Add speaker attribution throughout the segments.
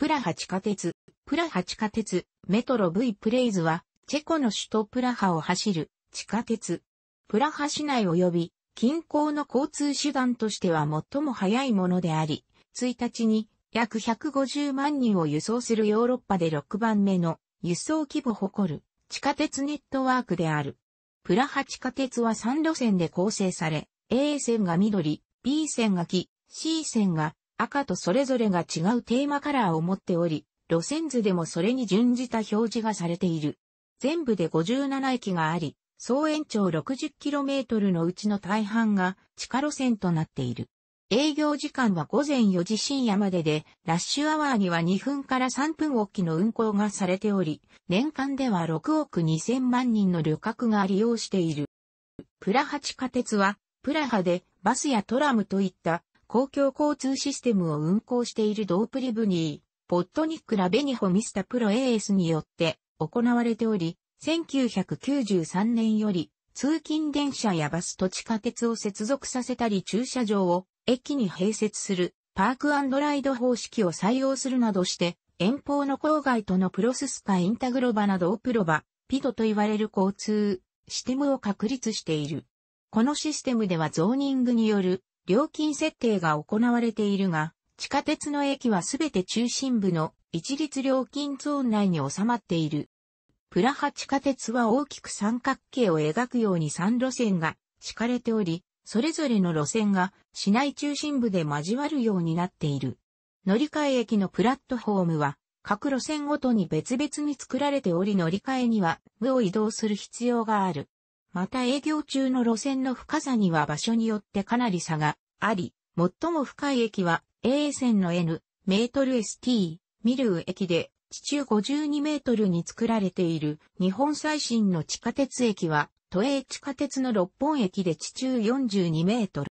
Speaker 1: プラハ地下鉄、プラハ地下鉄、メトロ V プレイズは、チェコの首都プラハを走る地下鉄。プラハ市内及び近郊の交通手段としては最も早いものであり、1日に約150万人を輸送するヨーロッパで6番目の輸送規模誇る地下鉄ネットワークである。プラハ地下鉄は3路線で構成され、A 線が緑、B 線が黄、C 線が赤とそれぞれが違うテーマカラーを持っており、路線図でもそれに準じた表示がされている。全部で57駅があり、総延長 60km のうちの大半が地下路線となっている。営業時間は午前4時深夜までで、ラッシュアワーには2分から3分おきの運行がされており、年間では6億2000万人の旅客が利用している。プラハ地下鉄は、プラハでバスやトラムといった公共交通システムを運行しているドープリブニー、ポットニック・ラベニホ・ミスタ・プロ AS によって行われており、1993年より通勤電車やバスと地下鉄を接続させたり駐車場を駅に併設するパークライド方式を採用するなどして遠方の郊外とのプロススカインタグロバなどをプロバ、ピドと言われる交通システムを確立している。このシステムではゾーニングによる料金設定が行われているが、地下鉄の駅はすべて中心部の一律料金ゾーン内に収まっている。プラハ地下鉄は大きく三角形を描くように3路線が敷かれており、それぞれの路線が市内中心部で交わるようになっている。乗り換え駅のプラットフォームは各路線ごとに別々に作られており乗り換えには無を移動する必要がある。また営業中の路線の深さには場所によってかなり差があり、最も深い駅は A 線の N メートル ST ミルウ駅で地中52メートルに作られている日本最新の地下鉄駅は都営地下鉄の六本駅で地中42メートル。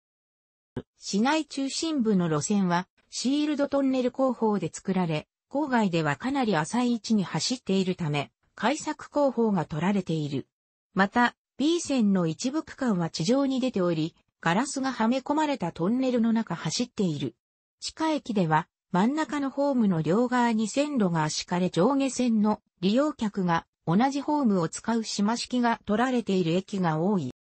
Speaker 1: 市内中心部の路線はシールドトンネル工法で作られ、郊外ではかなり浅い位置に走っているため、改作工法が取られている。また、B 線の一部区間は地上に出ており、ガラスがはめ込まれたトンネルの中走っている。地下駅では、真ん中のホームの両側に線路が敷かれ上下線の利用客が同じホームを使う島式が取られている駅が多い。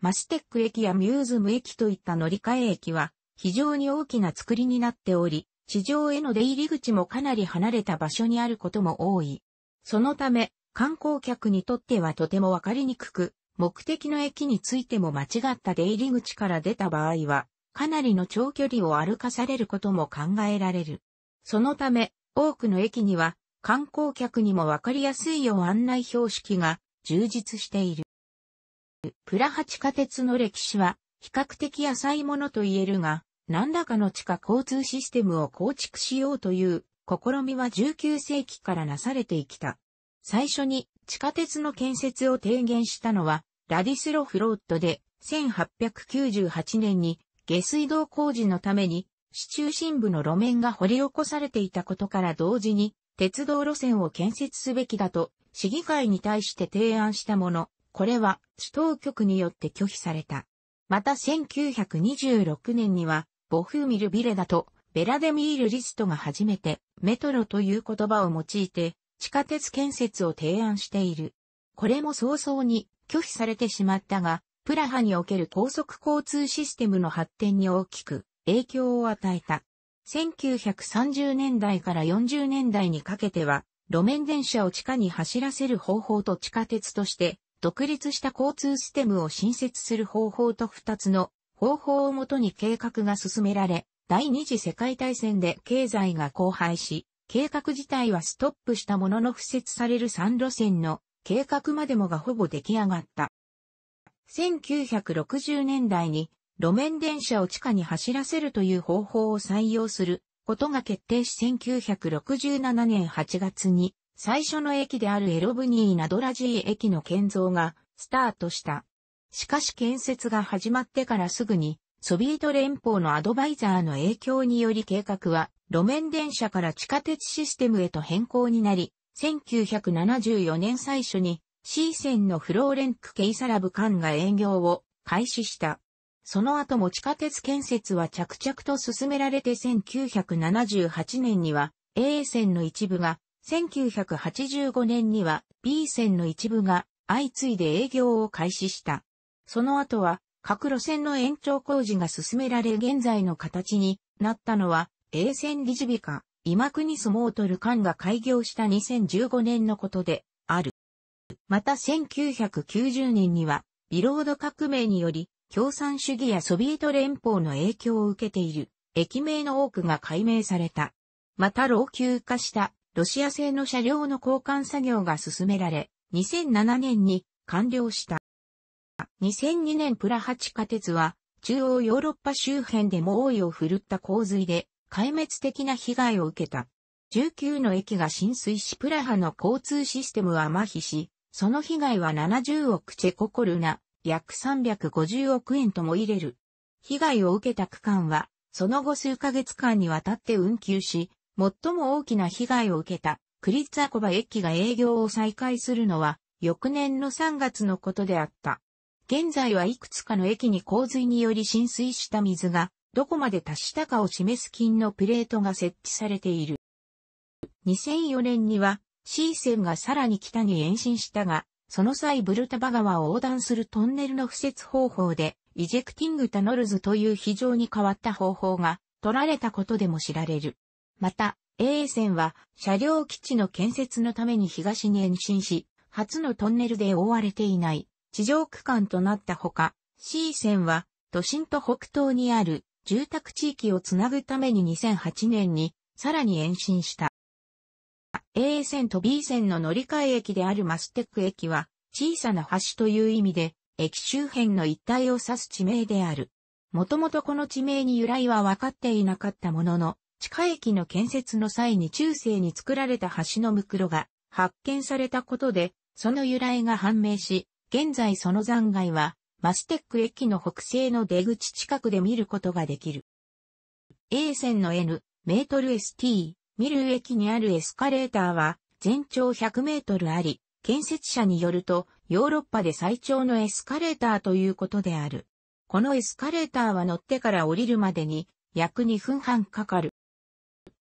Speaker 1: マステック駅やミューズム駅といった乗り換え駅は非常に大きな作りになっており、地上への出入り口もかなり離れた場所にあることも多い。そのため、観光客にとってはとてもわかりにくく、目的の駅についても間違った出入り口から出た場合は、かなりの長距離を歩かされることも考えられる。そのため、多くの駅には、観光客にもわかりやすいよう案内標識が充実している。プラハ地下鉄の歴史は比較的浅いものと言えるが、何らかの地下交通システムを構築しようという試みは19世紀からなされてきた。最初に地下鉄の建設を提言したのは、ラディスロ・フロートで、1898年に下水道工事のために、市中心部の路面が掘り起こされていたことから同時に、鉄道路線を建設すべきだと、市議会に対して提案したもの、これは、市当局によって拒否された。また1926年には、ボフーミル・ビレダと、ベラデミール・リストが初めて、メトロという言葉を用いて、地下鉄建設を提案している。これも早々に拒否されてしまったが、プラハにおける高速交通システムの発展に大きく影響を与えた。1930年代から40年代にかけては、路面電車を地下に走らせる方法と地下鉄として、独立した交通システムを新設する方法と2つの方法をもとに計画が進められ、第二次世界大戦で経済が荒廃し、計画自体はストップしたものの付設される3路線の計画までもがほぼ出来上がった。1960年代に路面電車を地下に走らせるという方法を採用することが決定し1967年8月に最初の駅であるエロブニーナドラジー駅の建造がスタートした。しかし建設が始まってからすぐにソビエト連邦のアドバイザーの影響により計画は路面電車から地下鉄システムへと変更になり、1974年最初に C 線のフローレンク・ケイサラブ間が営業を開始した。その後も地下鉄建設は着々と進められて1978年には A 線の一部が、1985年には B 線の一部が相次いで営業を開始した。その後は各路線の延長工事が進められ現在の形になったのは永泉理事美ニ今国相撲取る館が開業した2015年のことで、ある。また1990年には、ビロード革命により、共産主義やソビエト連邦の影響を受けている、駅名の多くが解明された。また老朽化したロシア製の車両の交換作業が進められ、2007年に完了した。2002年プラハ地下鉄は中央ヨーロッパ周辺でも猛威を振るった洪水で壊滅的な被害を受けた。19の駅が浸水しプラハの交通システムは麻痺し、その被害は70億チェココルナ、約350億円とも入れる。被害を受けた区間は、その後数ヶ月間にわたって運休し、最も大きな被害を受けた、クリッツァコバ駅が営業を再開するのは、翌年の3月のことであった。現在はいくつかの駅に洪水により浸水した水がどこまで達したかを示す金のプレートが設置されている。2004年には C 線がさらに北に延伸したが、その際ブルタバ川を横断するトンネルの敷設方法で、イジェクティングタノルズという非常に変わった方法が取られたことでも知られる。また、A 線は車両基地の建設のために東に延伸し、初のトンネルで覆われていない地上区間となったほか、C 線は都心と北東にある住宅地域をつなぐために2008年にさらに延伸した。A 線と B 線の乗り換え駅であるマステック駅は小さな橋という意味で駅周辺の一帯を指す地名である。もともとこの地名に由来は分かっていなかったものの、地下駅の建設の際に中世に作られた橋の袋が発見されたことで、その由来が判明し、現在その残骸はマステック駅の北西の出口近くで見ることができる。A 線の N、メートル ST、見る駅にあるエスカレーターは全長100メートルあり、建設者によるとヨーロッパで最長のエスカレーターということである。このエスカレーターは乗ってから降りるまでに約2分半かかる。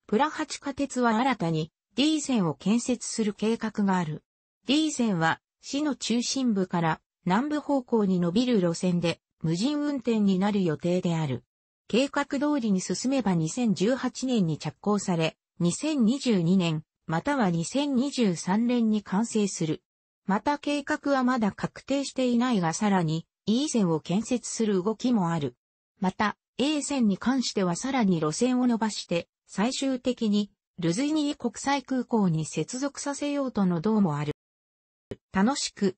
Speaker 1: プラハ地下鉄は新たに D 線を建設する計画がある。D 線は市の中心部から南部方向に伸びる路線で無人運転になる予定である。計画通りに進めば2018年に着工され、2022年、または2023年に完成する。また計画はまだ確定していないがさらに E 線を建設する動きもある。また A 線に関してはさらに路線を伸ばして最終的にルズイニー国際空港に接続させようとの道もある。楽しく